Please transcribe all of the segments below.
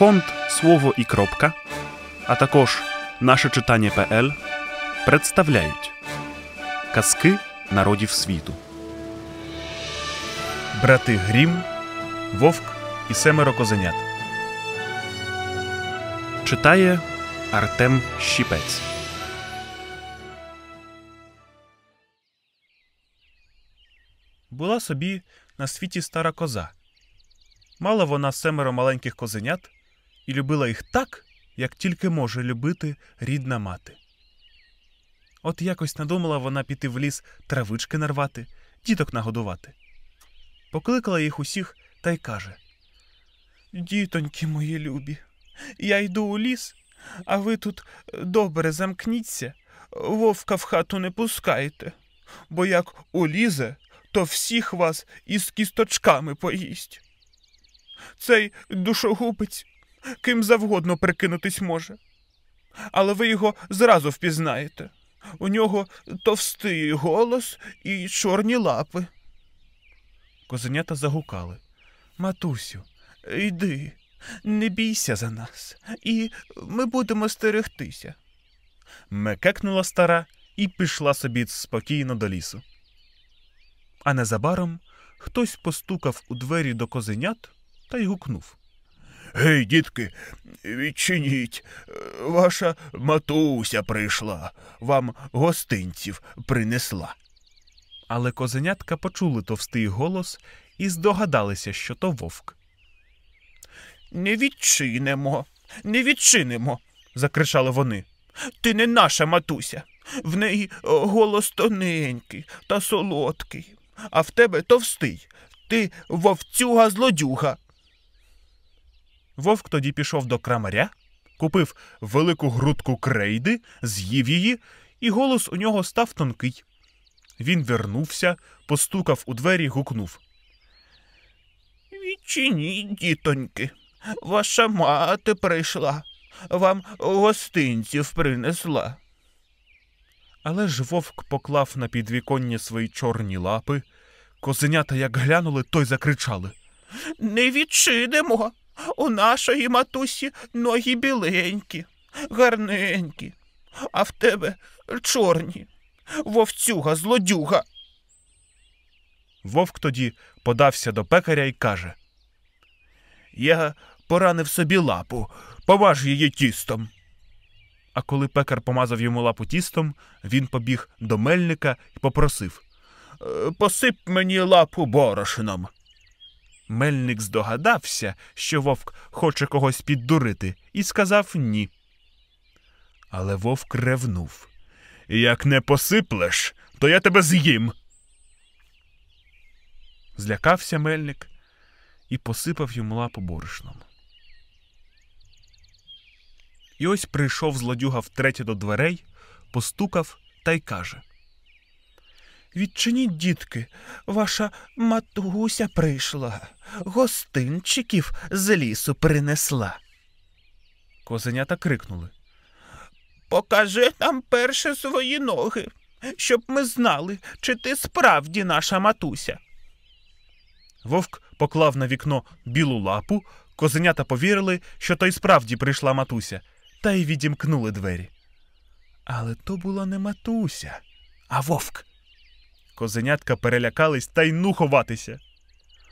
Фонд Слово і Кропка, а також наше читання ПЛ представляють Казки народів світу. Брати Грім, Вовк і Семеро Козенят. Читає Артем Щіпець. Була собі на світі стара коза. Мала вона семеро маленьких козенят і любила їх так, як тільки може любити рідна мати. От якось надумала вона піти в ліс травички нарвати, діток нагодувати. Покликала їх усіх та й каже Дітоньки мої любі, я йду у ліс, а ви тут добре замкніться, вовка в хату не пускайте, бо як улізе, то всіх вас із кісточками поїсть. Цей душогубець ким завгодно прикинутись може. Але ви його зразу впізнаєте. У нього товстий голос і чорні лапи. Козенята загукали. Матусю, йди, не бійся за нас, і ми будемо стерегтися. Мекекнула стара і пішла собі спокійно до лісу. А незабаром хтось постукав у двері до козенят та й гукнув Гей, дітки, відчиніть. Ваша матуся прийшла, вам гостинців принесла. Але козенятка почули товстий голос і здогадалися, що то вовк. Не відчинемо, не відчинимо. закричали вони. Ти не наша матуся. В неї голос тоненький та солодкий, а в тебе товстий. Ти вовцюга злодюга. Вовк тоді пішов до крамаря, купив велику грудку крейди, з'їв її, і голос у нього став тонкий. Він вернувся, постукав у двері, гукнув. Відчиніть, дітоньки, ваша мати прийшла, вам гостинців принесла. Але ж вовк поклав на підвіконня свої чорні лапи. Козенята, як глянули, то й закричали Не відчинемо. У нашої матусі ноги біленькі, гарненькі, а в тебе чорні, вовцюга, злодюга. Вовк тоді подався до пекаря і каже Я поранив собі лапу, поваж її тістом. А коли пекар помазав йому лапу тістом, він побіг до мельника і попросив «Е, Посип мені лапу борошином. Мельник здогадався, що вовк хоче когось піддурити, і сказав ні. Але вовк ревнув Як не посиплеш, то я тебе з'їм. Злякався мельник і посипав йому лапу борошном. І ось прийшов злодюга втретє до дверей, постукав та й каже Відчиніть, дітки, ваша матуся прийшла, гостинчиків з лісу принесла. Козенята крикнули. Покажи нам перше свої ноги, щоб ми знали, чи ти справді наша матуся. Вовк поклав на вікно білу лапу, козенята повірили, що то й справді прийшла матуся, та й відімкнули двері. Але то була не матуся, а вовк. Козенятка перелякались та й ну ховатися.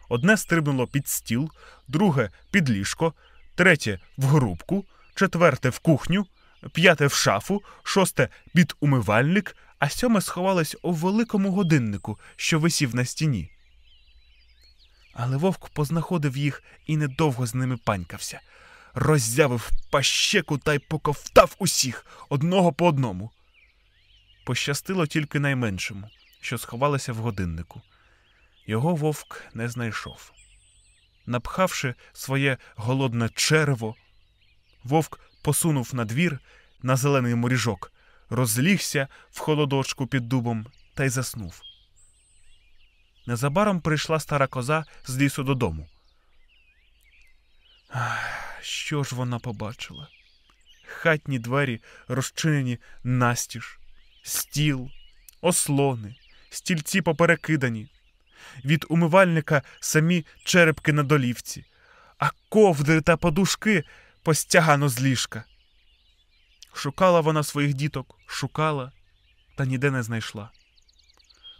Одне стрибнуло під стіл, друге під ліжко, третє в грубку, четверте в кухню, п'яте в шафу, шосте під умивальник, а сьоме сховалось у великому годиннику, що висів на стіні. Але вовк познаходив їх і недовго з ними панькався, роззявив пащеку та й поковтав усіх одного по одному. Пощастило тільки найменшому що сховалися в годиннику. Його вовк не знайшов. Напхавши своє голодне черво, вовк посунув на двір на зелений моріжок, розлігся в холодочку під дубом та й заснув. Незабаром прийшла стара коза з лісу додому. що ж вона побачила? Хатні двері розчинені настіж, стіл, ослони, стільці поперекидані, від умивальника самі черепки на долівці, а ковдри та подушки постягано з ліжка. Шукала вона своїх діток, шукала, та ніде не знайшла.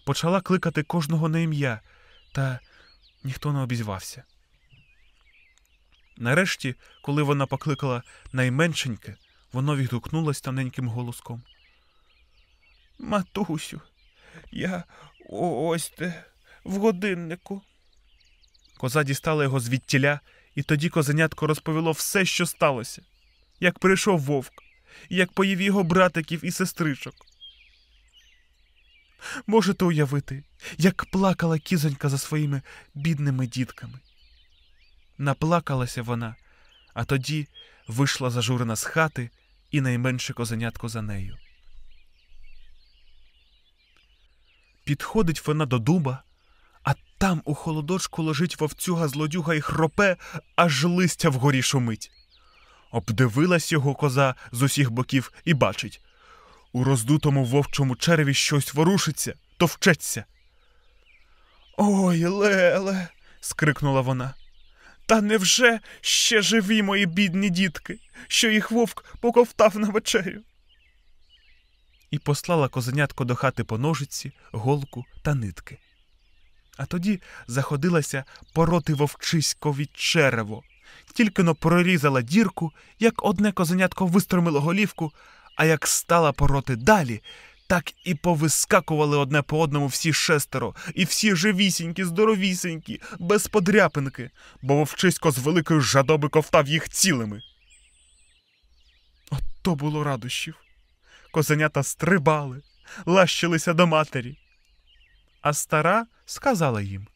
Почала кликати кожного на ім'я, та ніхто не обізвався. Нарешті, коли вона покликала найменшеньке, воно відгукнулось тоненьким голоском. Матусю, я ось де, в годиннику. Коза дістала його звідтіля, і тоді козенятко розповіло все, що сталося, як прийшов вовк, і як поїв його братиків і сестричок. Можете уявити, як плакала кізонька за своїми бідними дітками. Наплакалася вона, а тоді вийшла зажурена з хати і найменше козенятко за нею. Підходить вона до дуба, а там у холодочку лежить вовцюга злодюга і хропе, аж листя вгорі шумить. Обдивилась його коза з усіх боків і бачить у роздутому вовчому череві щось ворушиться, товчеться. Ой, Леле. скрикнула вона. Та невже ще живі мої бідні дітки, що їх вовк поковтав на вечерю? і послала козенятко до хати по ножиці, голку та нитки. А тоді заходилася пороти вовчиськові черево, тільки но прорізала дірку, як одне козенятко вистромило голівку, а як стала пороти далі, так і повискакували одне по одному всі шестеро, і всі живісінькі, здоровісінькі, без подряпинки, бо вовчисько з великої жадоби ковтав їх цілими. От то було радощів. Козенята стрибали, лащилися до матері. А стара сказала їм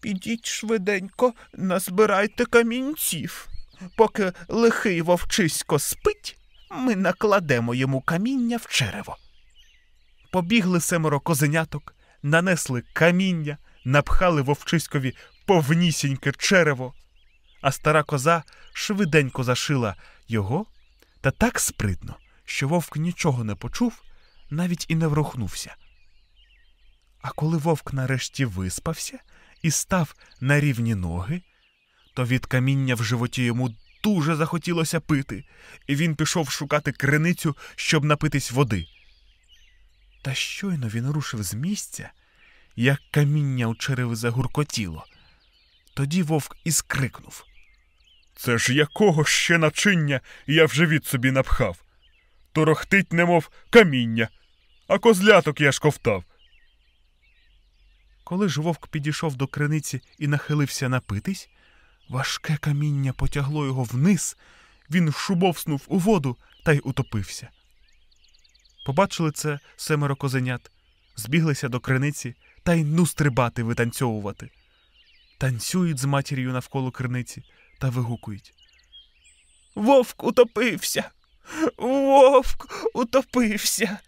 Підіть швиденько, назбирайте камінців. Поки лихий вовчисько спить, ми накладемо йому каміння в черево. Побігли семеро козеняток, нанесли каміння, напхали вовчиськові повнісіньке черево, а стара коза швиденько зашила його та так спритно що вовк нічого не почув, навіть і не врухнувся. А коли вовк нарешті виспався і став на рівні ноги, то від каміння в животі йому дуже захотілося пити, і він пішов шукати криницю, щоб напитись води. Та щойно він рушив з місця, як каміння у череви загуркотіло. Тоді вовк і скрикнув. Це ж якого ще начиння я в живіт собі напхав? торохтить, немов каміння, а козляток я ж ковтав. Коли ж вовк підійшов до криниці і нахилився напитись, важке каміння потягло його вниз, він шубовснув у воду та й утопився. Побачили це семеро козенят, збіглися до криниці та й ну стрибати витанцьовувати. Танцюють з матір'ю навколо криниці та вигукують. Вовк утопився. Вовк утопився.